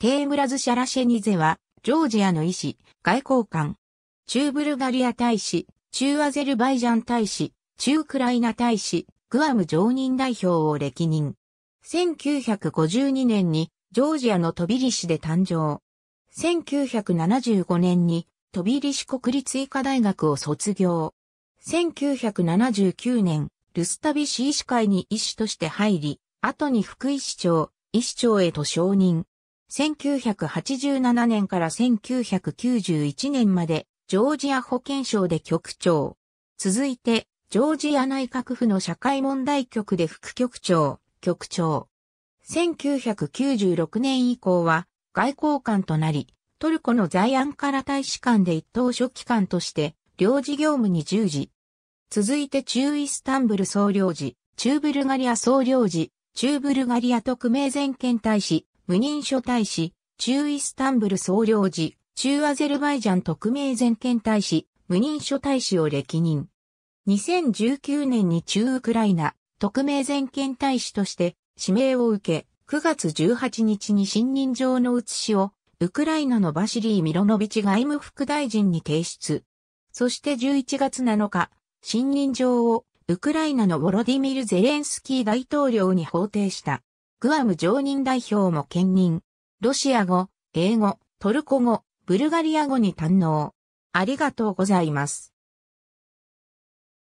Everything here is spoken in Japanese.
テームラズ・シャラシェニゼは、ジョージアの医師、外交官、中ブルガリア大使、中アゼルバイジャン大使、中ウクライナ大使、グアム常任代表を歴任。1952年にジョージアのトビリシで誕生。1975年にトビリシ国立医科大学を卒業。1979年、ルスタビ市医師会に医師として入り、後に福井市長、医師長へと承認。1987年から1991年まで、ジョージア保健省で局長。続いて、ジョージア内閣府の社会問題局で副局長、局長。1996年以降は、外交官となり、トルコの在アンカラ大使館で一等書記官として、領事業務に従事。続いて中イスタンブル総領事、中ブルガリア総領事、中ブルガリア特命全権大使、無人所大使、中イスタンブル総領事、中アゼルバイジャン特命全権大使、無人所大使を歴任。2019年に中ウクライナ特命全権大使として指名を受け、9月18日に信任状の写しをウクライナのバシリー・ミロノビチ外務副大臣に提出。そして11月7日、信任状をウクライナのボロディミル・ゼレンスキー大統領に法呈した。グアム常任代表も兼任。ロシア語、英語、トルコ語、ブルガリア語に堪能。ありがとうございます。